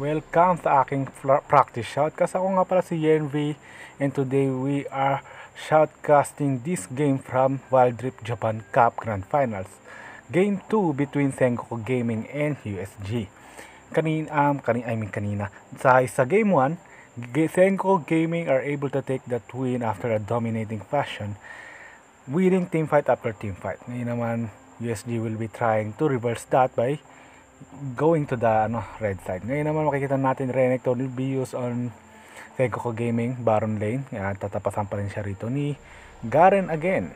Welcome sa aking practice shoutcast. Ako nga pala si Yenvi and today we are shoutcasting this game from Wild Rift Japan Cup Grand Finals. Game 2 between Sengoku Gaming and USG. Kanin, um, kanin, I mean kanina. Sa, sa game 1, Sengoku Gaming are able to take that win after a dominating fashion, winning team fight after team fight. Ngayon naman, USG will be trying to reverse that by going to the ano, red side. Ngayon naman makikita natin Renekton will be used on Seikoko Gaming, Baron Lane. Yan, tatapasan pa rin siya rito ni Garen again.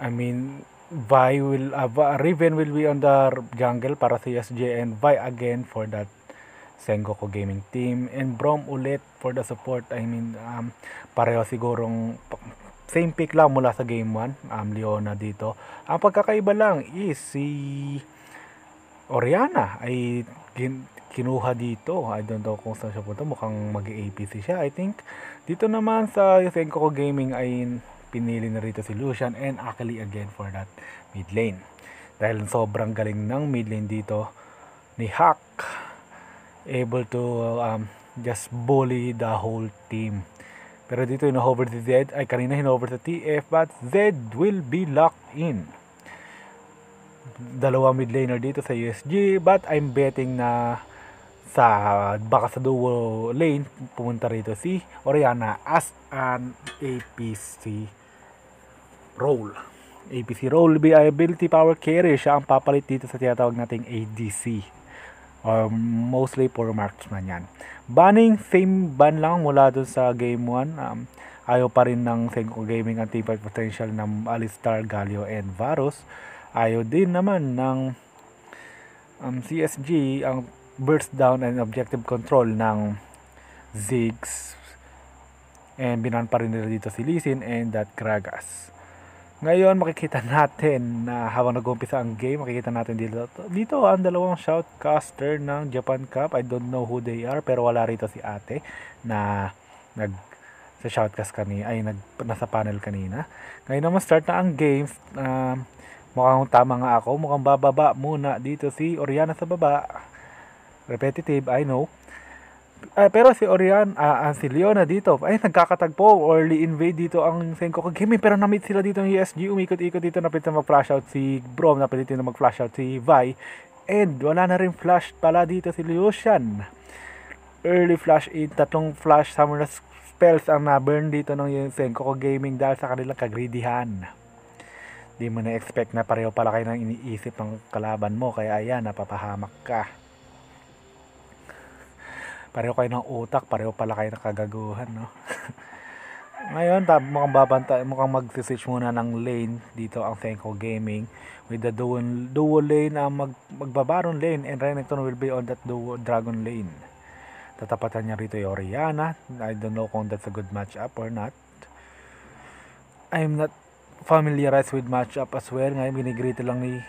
I mean, Vi will, uh, Riven will be on the jungle para sa USJ and Vi again for that Sengoku Gaming Team and Brom ulit for the support. I mean, um, pareho sigurong same pick lang mula sa game 1, um, Leona dito. Ang pagkakaiba lang is si Oriana ay kin- kinuha dito. I don't know kung saan siya punta. Mukhang mag-APC siya. I think dito naman sa Senko Gaming ay pinili na rito si Lucian and Akali again for that mid lane. Dahil sobrang galing ng mid lane dito ni Hack able to um, just bully the whole team. Pero dito in-hover si Zed ay kanina hinover sa TF but Zed will be locked in dalawa mid laner dito sa USG but I'm betting na sa baka sa duo lane pumunta rito si Oriana as an APC role. APC role be ability power carry siya ang papalit dito sa tinatawag nating ADC or um, mostly for marks marksman yan. Banning same ban lang mula dun sa game 1 um, ayaw pa rin ng Senko Gaming ang team potential ng Alistar, Galio, and Varus Ayaw din naman ng um, CSG ang burst down and objective control ng Ziggs and binan pa rin nila dito si Lisin and that Kragas Ngayon makikita natin na habang nag-umpisa ang game, makikita natin dito, dito ang dalawang shoutcaster ng Japan Cup. I don't know who they are pero wala rito si ate na nag sa shoutcast kanina ay nag, nasa panel kanina. Ngayon naman start na ang games. Um, Mukhang tama nga ako, mukhang bababa muna dito si Oriana sa baba. Repetitive, I know. Uh, pero si Orian, uh, ah, uh, ah, si Leona dito, ay nagkakatagpo, early invade dito ang Senko Kagimi, pero namit sila dito ng ESG, umikot-ikot dito, napilit na mag-flash out si Brom, napilit na mag-flash out si Vi, and wala na rin flash pala dito si Lucian. Early flash in, eh, tatlong flash summoner spells ang na-burn dito ng Senko Gaming dahil sa kanilang kagridihan. Di mo na-expect na pareho pala kayo ng iniisip ng kalaban mo. Kaya ayan, napapahamak ka. Pareho kayo ng utak, pareho pala kayo ng kagaguhan, no? Ngayon, tab mukhang babanta, mukhang mag-switch muna ng lane dito ang Senko Gaming with the dual, dual lane ang ah, mag, magbabaron lane and Renekton will be on that duo dragon lane. Tatapatan niya rito yung Oriana. I don't know kung that's a good match up or not. I'm not familiarize with matchup as well. Ngayon, ginigreet lang ni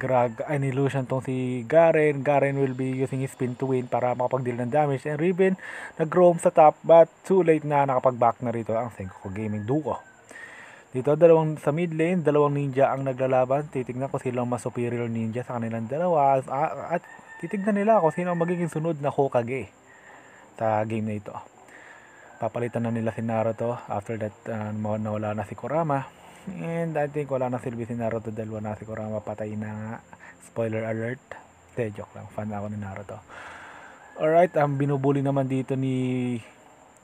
Greg ay ni Lucian tong si Garen. Garen will be using his spin to win para makapag-deal ng damage. And Riven nag-roam sa top but too late na nakapag-back na rito ang Sengoku Gaming Duo. Dito dalawang sa mid lane, dalawang ninja ang naglalaban. Titignan ko sino ang mas superior ninja sa kanilang dalawa at titignan nila kung sino ang magiging sunod na Hokage sa game na ito. Papalitan na nila si Naruto after that uh, nawala na si Kurama. And I think wala na silbi si Naruto dalawa na siguro mapatay na nga. Spoiler alert. De, joke lang. Fan ako ni Naruto. Alright, ang binubuli naman dito ni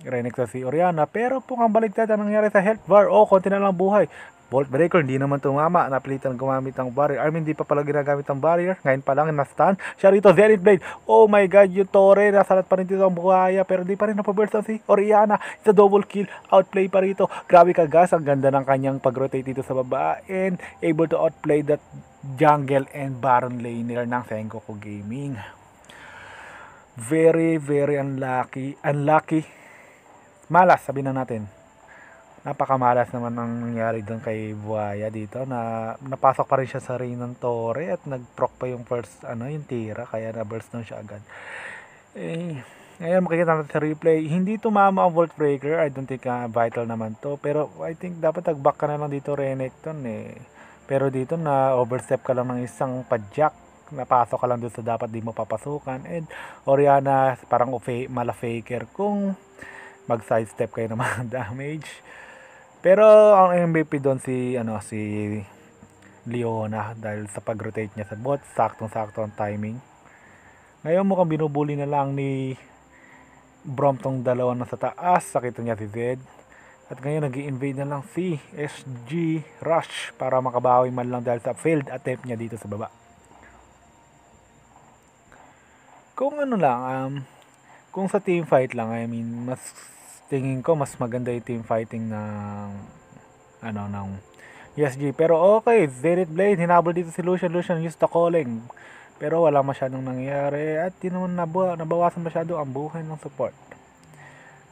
Renekton si Oriana. Pero po ang baligtad ang nangyari sa health bar. Oh, konti na lang buhay bolt breaker, hindi naman tumama, napilitan gumamit ng barrier. I mean, hindi pa pala ginagamit ang barrier, ngayon pa lang na-stun. Siya rito, Zenith Blade, oh my god, yung Torre, nasalat pa rin dito ang buhaya, pero di pa rin napabursa si Oriana. It's a double kill, outplay pa rito. Grabe ka gas, ang ganda ng kanyang pag-rotate dito sa baba, and able to outplay that jungle and baron laner ng Sengoku Gaming. Very, very unlucky. Unlucky. Malas, sabi na natin napakamalas naman ang nangyari doon kay Buaya dito na napasok pa rin siya sa ring ng Torre at nagproc pa yung first ano yung tira kaya na burst down siya agad eh ngayon makikita natin sa replay hindi tumama ang volt breaker I don't think uh, vital naman to pero I think dapat tagback ka na lang dito Renekton eh pero dito na overstep ka lang ng isang padjak napasok ka lang doon sa dapat di mo papasukan and Oriana parang ufe, mala faker kung mag sidestep kayo ng mga damage pero ang MVP doon si ano si Leona dahil sa pag-rotate niya sa bot, saktong-sakto ang timing. Ngayon mukhang binubuli na lang ni Bromptong dalawa na sa taas, sakita niya si Zed. At ngayon nag invade na lang si SG Rush para makabawi man lang dahil sa failed attempt niya dito sa baba. Kung ano lang, um, kung sa team fight lang, I mean, mas tingin ko mas maganda yung team fighting ng ano ng ESG. Pero okay, Zenith Blade, hinabol dito si Lucian. Lucian used the calling. Pero wala masyadong nangyari at di naman nabuha, nabawasan masyado ang buhay ng support.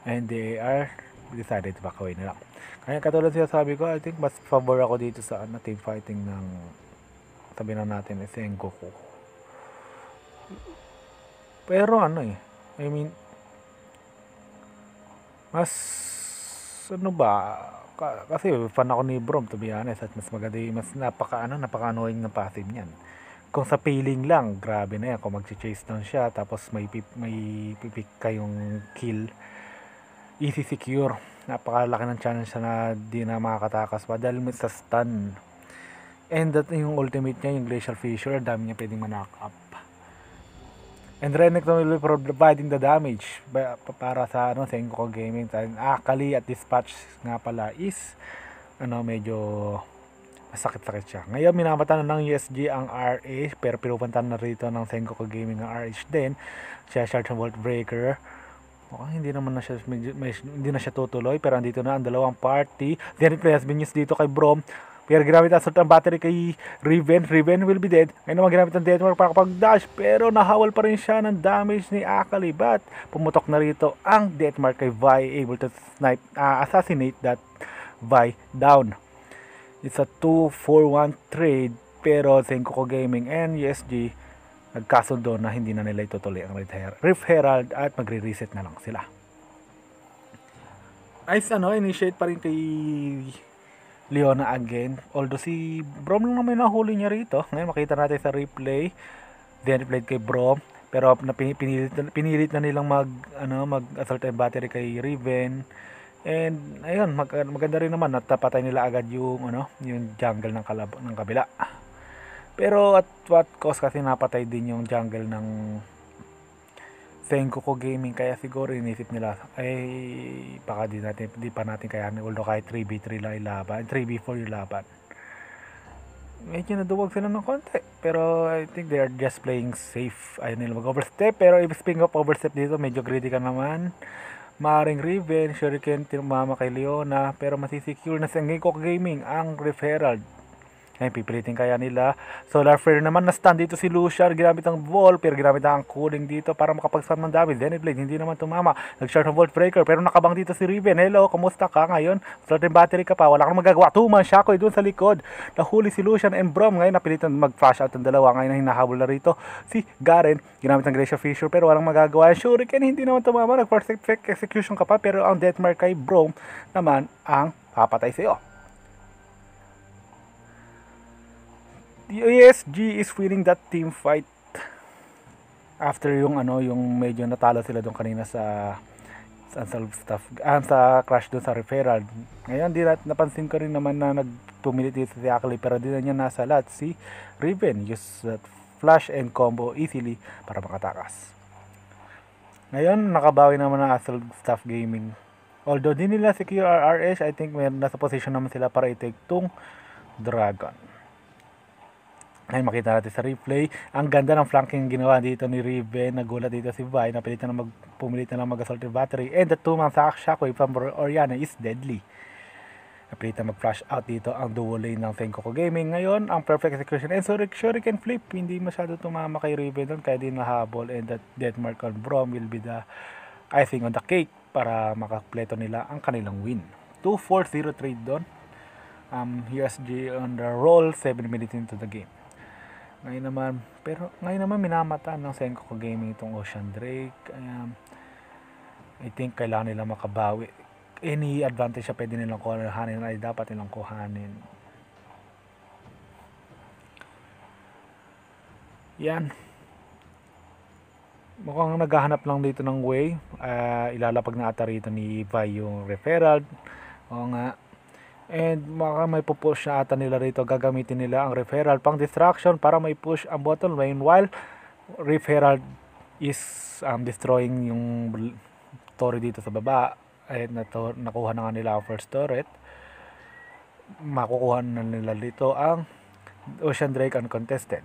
And they are decided to back away na Kaya katulad siya sabi ko, I think mas favor ako dito sa ano, team fighting ng sabi na natin si Goku. Pero ano eh, I mean, mas ano ba kasi fan ako ni Brom to be honest at mas maganda mas napaka ano napaka annoying ng passive niyan kung sa peeling lang grabe na yan kung magche-chase down siya tapos may pip, may pipik kayong kill easy secure napakalaki ng challenge na di na makakatakas pa dahil may sa stun and that yung ultimate niya yung glacial fissure dami niya pwedeng manakap And Renekton will be providing the damage para sa ano, Senko Gaming. And Akali ah, at Dispatch nga pala is ano, medyo masakit-sakit siya. Ngayon, minamata na ng USG ang RH pero pinupunta na rito ng Senko Gaming ang RH din. Siya Shard Volt Breaker. Mukhang oh, hindi naman na siya, medyo, may, hindi na siya tutuloy pero andito na ang dalawang party. Then it news dito kay Brom Air ginamit ang shot battery kay Riven. Riven will be dead. Ngayon naman ginamit ang Deadmark para kapag dash pero nahawal pa rin siya ng damage ni Akali but pumutok na rito ang Deadmark kay Vi able to snipe, uh, assassinate that Vi down. It's a 2-4-1 trade pero Zenko Gaming and USG e nagkaso doon na hindi na nila itutuloy ang Rift Herald at magre-reset na lang sila. Ice ano, initiate pa rin kay Leona again. Although si Brom lang naman nahuli niya rito. Ngayon makita natin sa replay. Then played kay Brom. Pero pinilit, pinilit na nilang mag, ano, mag-assault and battery kay Riven. And ayun, mag, maganda rin naman natapatay nila agad yung ano, yung jungle ng kalab ng kabila. Pero at what cost kasi napatay din yung jungle ng thank ko gaming kaya siguro inisip nila ay baka di natin di pa natin kayanin although kahit 3v3 lang ilaban 3v4 yung laban medyo naduwag sila ng konti pero I think they are just playing safe ayun nila mag overstep pero if speaking of overstep dito medyo greedy ka naman maaring Riven Shuriken tumama kay Leona pero masisecure na si Ngeko Gaming ang referral Ayan, pipilitin kaya nila. Solar Flare naman, na stand dito si Lucian. Ginamit ang Volper, ginamit ang cooling dito para makapagsam ng damage. Then, Blade, hindi naman tumama. Nag-short ng Volt Breaker, pero nakabang dito si Riven. Hello, kumusta ka ngayon? Floating battery ka pa, wala kang magagawa. Tuman, Shakoy dun sa likod. Nahuli si Lucian and Brom. Ngayon, napilitan mag-flash out ang dalawa. Ngayon, hinahabol na rito si Garen. Ginamit ang Glacier Fisher, pero walang magagawa. Shuriken, hindi naman tumama. Nag-perfect execution ka pa, pero ang Deathmark kay Brom naman ang papatay sa iyo. PSG e is feeling that team fight after yung ano yung medyo natalo sila doon kanina sa sa stuff ah, sa crash doon sa referral ngayon di nat, napansin ko rin naman na nag 2 minutes si Akli pero di na niya nasa lot si Riven use that flash and combo easily para makatakas ngayon nakabawi naman na Assault Staff Gaming although din nila si QRRH I think may nasa position naman sila para i-take tong Dragon ay makita natin sa replay. Ang ganda ng flanking ginawa dito ni Riven. Nagulat dito si Vi. Napilitan na mag, pumilit na lang mag-assaultive battery. And the two-man sack shockwave from Oriana is deadly. Napilitan mag-flash out dito ang duo lane ng Senkoko Gaming. Ngayon, ang perfect execution and sure can flip. Hindi masyado tumama kay Riven doon. Kaya din nahabol. And that death mark on Brom will be the icing on the cake para makapleto nila ang kanilang win. 2-4-0 trade doon. Um, here's G on the roll 7 minutes into the game. Ngayon naman, pero ngayon naman minamataan ng Senko Gaming itong Ocean Drake. Ayan. I think kailangan nila makabawi. Any advantage na pwede nilang kuhanin ay dapat nilang kuhanin. Yan. Mukhang naghahanap lang dito ng way. Uh, ilalapag na ata rito ni Vi yung referral. O nga, And maka may pupush na ata nila rito. Gagamitin nila ang referral pang distraction para may push ang bottom lane while referral is um, destroying yung torre dito sa baba. Eh, Ay, nakuha na nga nila ang first turret. Makukuha na nila dito ang Ocean Drake uncontested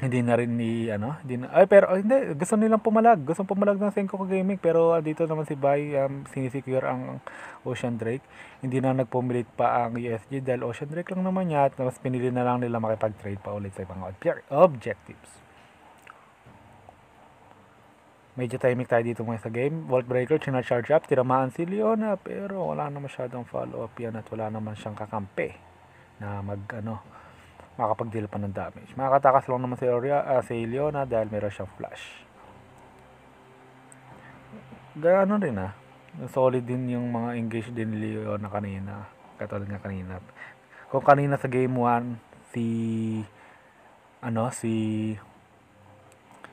hindi na rin ni ano hindi na, ay pero oh, hindi gusto nilang pumalag gusto pumalag ng Senko Gaming pero uh, dito naman si Bay um, sinisecure ang Ocean Drake hindi na nagpumilit pa ang USG dahil Ocean Drake lang naman niya at mas pinili na lang nila makipag-trade pa ulit sa ibang objectives medyo timing tayo dito mga sa game Vault Breaker charge up tiramaan si Leona pero wala na masyadong follow up yan at wala naman siyang kakampi na mag ano makakapag-deal pa ng damage. Makakatakas lang naman si, Oria, uh, ah, si Leona dahil meron siyang flash. Gaano rin ah. Solid din yung mga engage din ni Leona kanina. Katulad nga kanina. Kung kanina sa game 1, si ano, si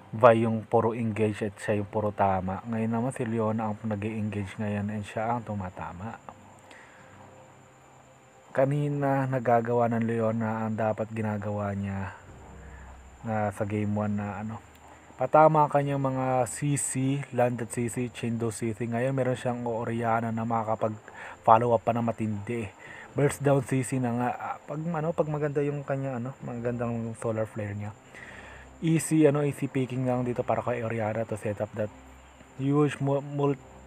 Vi yung puro engage at siya yung puro tama. Ngayon naman si Leona ang nag engage ngayon and siya ang tumatama kanina nagagawa ng Leon na ang dapat ginagawa niya na sa game 1 na ano patama kanyang mga CC landed CC Chindo CC ngayon meron siyang Oriana na makakapag follow up pa na matindi burst down CC na nga ah, pag ano pag maganda yung kanya ano magandang solar flare niya easy ano easy picking lang dito para kay Oriana to set up that huge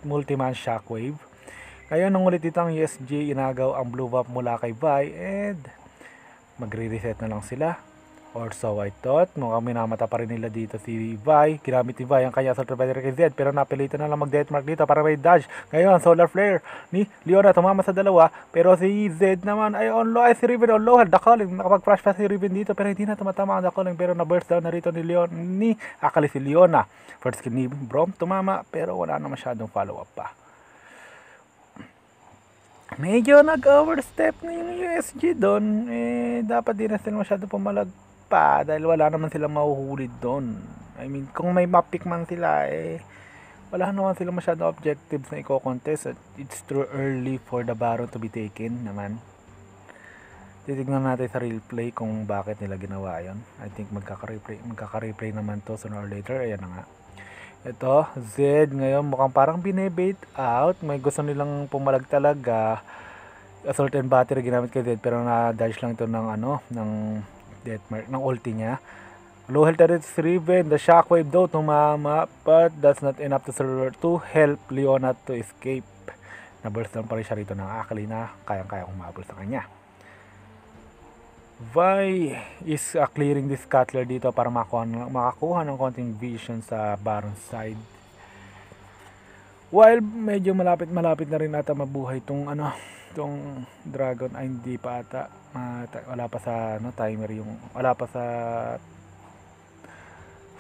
multi man shockwave kaya nung ulit dito ang USG, inagaw ang blue buff mula kay Vi and magre-reset na lang sila. Or so I thought. Mukhang minamata pa rin nila dito si Vi. Ginamit ni Vi ang kanya sa provider kay Zed. Pero napilitan na lang mag-deathmark dito para may dodge. Ngayon, solar flare ni Leona tumama sa dalawa. Pero si Zed naman ay on low. Ay si Riven on low. Dakoling. Nakapag-flash pa si Riven dito. Pero hindi na tumatama ang Dakoling. Pero na-burst down na rito ni Leon. Ni akali si Leona. First kill ni Brom tumama. Pero wala na masyadong follow-up pa medyo nag-overstep na yung USG doon, eh, dapat din na sila masyado pa dahil wala naman silang mahuhuli doon. I mean, kung may mapick man sila, eh, wala naman silang masyado objectives na i-contest at it's too early for the baron to be taken naman. Titignan natin sa real play kung bakit nila ginawa yon. I think magkaka-replay, magkaka naman to sooner or later. Ayan na nga. Ito, Z ngayon mukhang parang binebait out. May gusto nilang pumalag talaga. Assault and battery ginamit kay Z pero na dash lang ito ng ano, ng death mark, ng ulti niya. Low health turret is driven. The shockwave daw tumama but that's not enough to server to help Leona to escape. Naburst lang pala siya rito ng akali na kayang-kaya humabol sa kanya. Vai is uh, clearing this cutler dito para makakuha, makakuha ng konting vision sa baron side. While medyo malapit-malapit na rin ata mabuhay itong ano, itong dragon ay hindi pa ata uh, wala pa sa ano, timer yung wala pa sa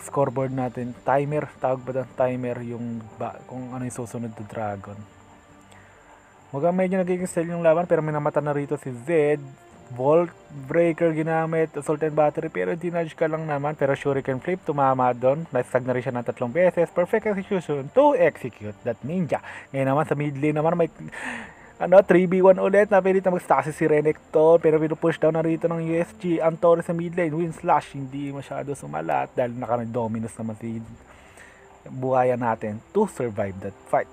scoreboard natin timer tawag ba ng timer yung ba, kung ano yung susunod na dragon Mukhang medyo nagiging style yung laban pero may namata na rito si Zed volt breaker ginamit, assault and battery, pero dinudge ka lang naman, pero shuriken flip, tumama doon, nasag na rin siya ng tatlong beses, perfect execution to execute that ninja. Ngayon naman sa mid lane naman, may ano, 3v1 ulit, napilit na magstasis stasis si Renekton, pero pinupush down na rito ng USG, ang Torres sa mid lane, win slash, hindi masyado sumalat, dahil naka-dominus naman si buhayan natin to survive that fight.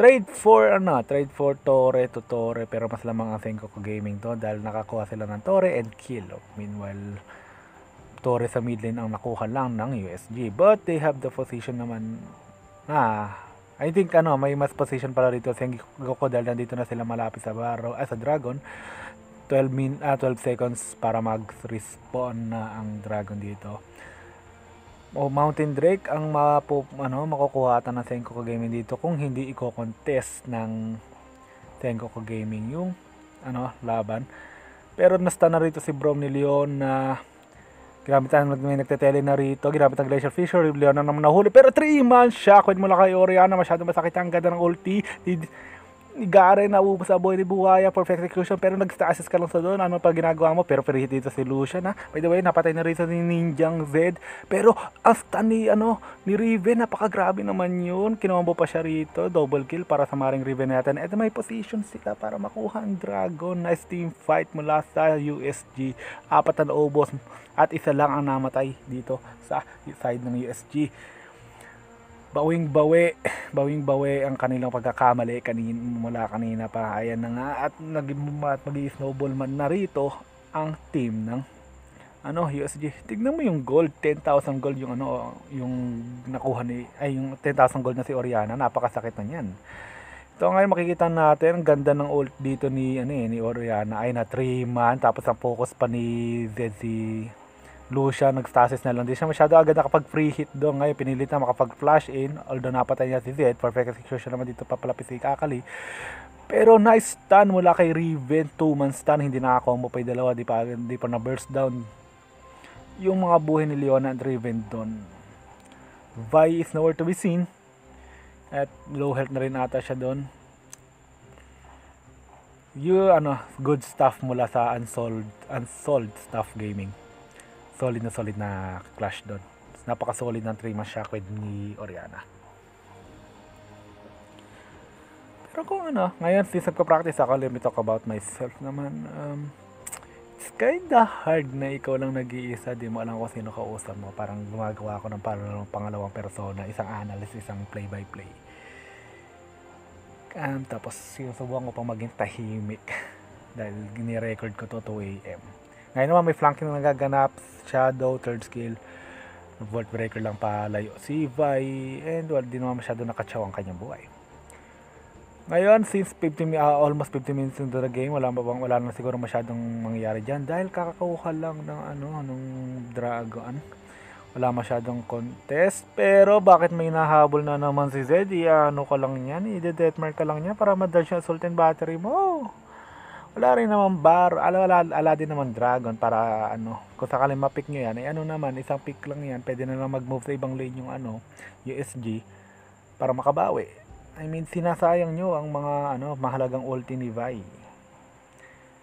Trade for ano, trade for Torre to Torre pero mas lamang ang Sengoku Gaming to dahil nakakuha sila ng Torre and Kilo. Meanwhile, Torre sa mid lane ang nakuha lang ng USG but they have the position naman na ah, I think ano, may mas position pala dito sa Sengoku dahil nandito na sila malapit sa Baro as ah, a Dragon. 12 min uh, ah, 12 seconds para mag-respawn na ang Dragon dito o Mountain Drake ang mapo, ano, makukuha ata ng Senkoku Gaming dito kung hindi i-contest ng Senkoku Gaming yung ano, laban. Pero nasta na rito si Brom ni Leon na grabe ang may nagtetele na rito, Grabe ang Glacier Fisher, Leon na naman nahuli. Pero 3 months siya, kwent mula kay Oriana, masyado masakit ang ganda ng ulti ni Garen na sa boy ni Buhaya, perfect execution, pero nag stasis ka lang sa doon, ano pa ginagawa mo, pero free dito si Lucian, ha? By the way, napatay na rin sa ni Ninjang Zed pero ang stun ni, ano, ni Riven, napakagrabe naman yun, kinombo pa siya rito, double kill para sa maring Riven natin, at may position sila para makuha ang Dragon, nice team fight mula sa USG, apat na ubos, at isa lang ang namatay dito sa side ng USG bawing bawi bawing bawi ang kanilang pagkakamali kanina, mula kanina pa ayan na nga at nag at maging snowball man narito ang team ng ano USG tignan mo yung gold 10,000 gold yung ano yung nakuha ni ay yung 10,000 gold na si Oriana napakasakit na niyan So ngayon makikita natin ang ganda ng ult dito ni ano eh, ni Oriana ay na 3 man tapos ang focus pa ni ZZ low siya, nagstasis na lang. Hindi siya masyado agad nakapag free hit doon. Ngayon, pinilit na makapag flash in. Although napatay niya si Zed. Perfect execution naman dito papalapit si Kakali. Pero nice stun mula kay Riven. Two man stun. Hindi nakakombo pa yung dalawa. Di pa, di pa na-burst down. Yung mga buhay ni Leona at Riven doon. Vi is nowhere to be seen. At low health na rin ata siya doon. Yung ano, good stuff mula sa unsold, unsold stuff gaming solid na solid na clash doon napaka solid ng 3 man shockwave ni Oriana pero kung ano ngayon since nagpa-practice ako let me talk about myself naman um, it's kinda hard na ikaw lang nag-iisa di mo alam kung sino kausap mo parang gumagawa ako ng parang pangalawang persona isang analyst isang play by play um, tapos sinusubukan ko pang maging tahimik dahil gini-record ko to 2am ngayon naman may flanking na nagaganap, shadow, third skill, volt breaker lang palayo si Vi, and well, di naman masyado nakachaw ang kanyang buhay. Ngayon, since 50, uh, ah, almost 50 minutes into the game, wala, bang, wala na siguro masyadong mangyayari dyan dahil kakakuha lang ng ano, anong dragon. Wala masyadong contest. Pero bakit may nahabol na naman si Zed? ano ka lang yan? I-deathmark ka lang niya para madodge assault and battery mo wala rin naman bar, ala, ala, ala din naman dragon para ano, kung sakaling mapick nyo yan, ay eh, ano naman, isang pick lang yan, pwede na lang mag-move sa ibang lane yung ano, USG para makabawi. I mean, sinasayang nyo ang mga ano, mahalagang ulti ni Vi.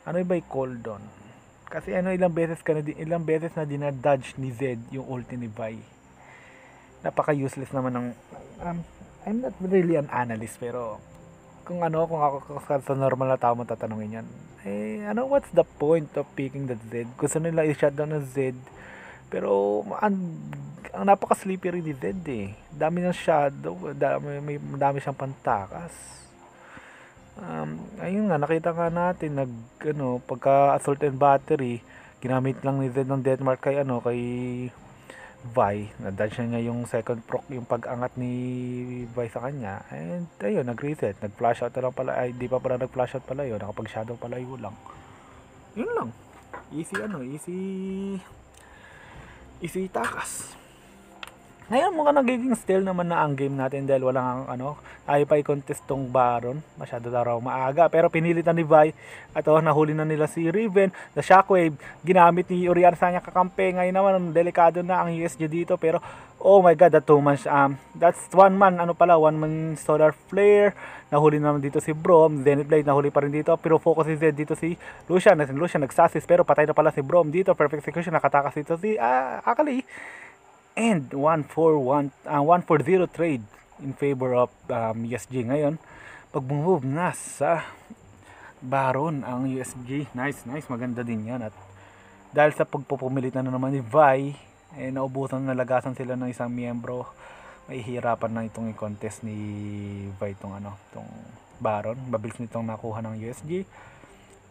Ano ba yung call doon? Kasi ano, ilang beses ka na, ilang beses na dinadodge ni Zed yung ulti ni Vi. Napaka-useless naman ng, um, I'm not really an analyst, pero kung ano, kung ako sa normal na tao mo tatanungin yan, eh, ano, what's the point of picking the Z? Gusto nila i-shutdown ng Z. Pero, ang, ang napaka-slippery ni Z eh. Dami ng shadow, dami, may, dami siyang pantakas. Um, ayun nga, nakita nga natin, nag, ano, pagka assault and battery, ginamit lang ni Z ng Denmark kay, ano, kay Vi, nadansya niya yung second proc, yung pag-angat ni Vi sa kanya. And ayun, nag-reset. Nag-flash out na lang pala. Ay, di pa pala nag-flash out pala yun. Nakapag-shadow pala yun lang. Yun lang. Easy ano, easy... Easy takas. Ngayon mukhang nagiging still naman na ang game natin dahil wala ang ano, IPI contest tong Baron. Masyado na raw maaga. Pero pinilitan ni Vi at oh, nahuli na nila si Riven. The Shockwave, ginamit ni Urian Sanya kakampi. Ngayon naman, delikado na ang USG dito. Pero oh my god, that too much. Um, that's one man, ano pala, one man solar flare. Nahuli naman dito si Brom. Zenith Blade, nahuli pa rin dito. Pero focus si Zed dito si Lucian. Lucian nagsasis pero patay na pala si Brom dito. Perfect execution, nakatakas dito si uh, Akali and 141 uh, 140 trade in favor of um, USG ngayon pag move na sa Baron ang USG nice nice maganda din yan at dahil sa pagpupumilit na naman ni Vi eh, naubusan na lagasan sila ng isang miyembro mahihirapan na itong i-contest ni Vi itong ano itong Baron mabilis nitong nakuha ng USG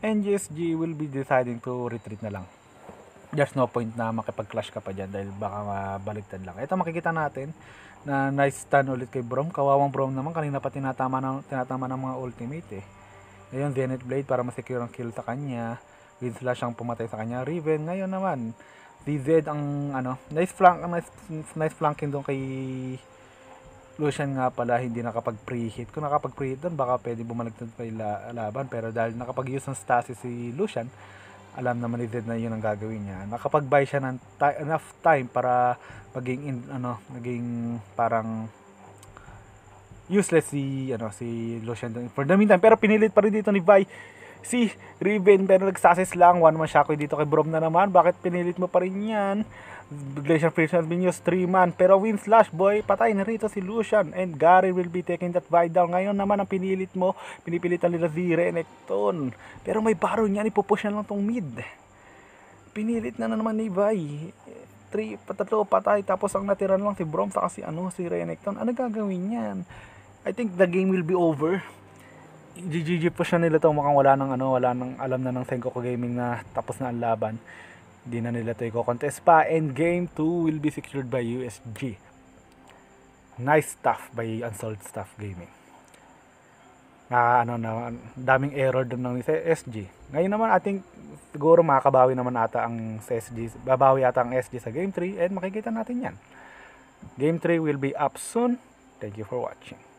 and USG will be deciding to retreat na lang there's no point na makipag-clash ka pa dyan dahil baka mabaligtad lang. Ito makikita natin na nice stun ulit kay Brom. Kawawang Brom naman kanina pa tinatama ng, tinatama ng mga ultimate eh. Ngayon Zenith Blade para masecure ang kill sa kanya. Winslash ang pumatay sa kanya. Riven ngayon naman DZ ang ano, nice flank nice, nice flanking doon kay Lucian nga pala hindi nakapag pre Kung nakapag pre-hit doon baka pwede bumaliktad pa yung laban pero dahil nakapag-use ng stasis si Lucian, alam naman ni Zed na yun ang gagawin niya nakapag-buy siya ng ti- enough time para maging in, ano maging parang useless si ano si Lucian for the meantime pero pinilit pa rin dito ni Vi si Riven pero nagsasis lang. One man Shockwave dito kay Brom na naman. Bakit pinilit mo pa rin yan? Glacier Friction Minions 3 man. Pero win Slash Boy, patay na rito si Lucian and Gary will be taking that fight down. Ngayon naman ang pinilit mo, pinipilitan nila si Renekton. Pero may baro niya, ipupush na lang tong mid. Pinilit na, na naman ni Vai. 3, patatlo patay tapos ang natira lang si Brom sa kasi ano si Renekton ano gagawin niyan I think the game will be over GGG po siya nila to mukhang wala nang ano, wala nang alam na ng Sengoku Gaming na tapos na ang laban. Hindi na nila to i-contest pa and game 2 will be secured by USG. Nice stuff by Unsolved Stuff Gaming. Na ano na daming error doon ng SG. Ngayon naman I think siguro makakabawi naman ata ang SG. Babawi ata ang SG sa game 3 and makikita natin 'yan. Game 3 will be up soon. Thank you for watching.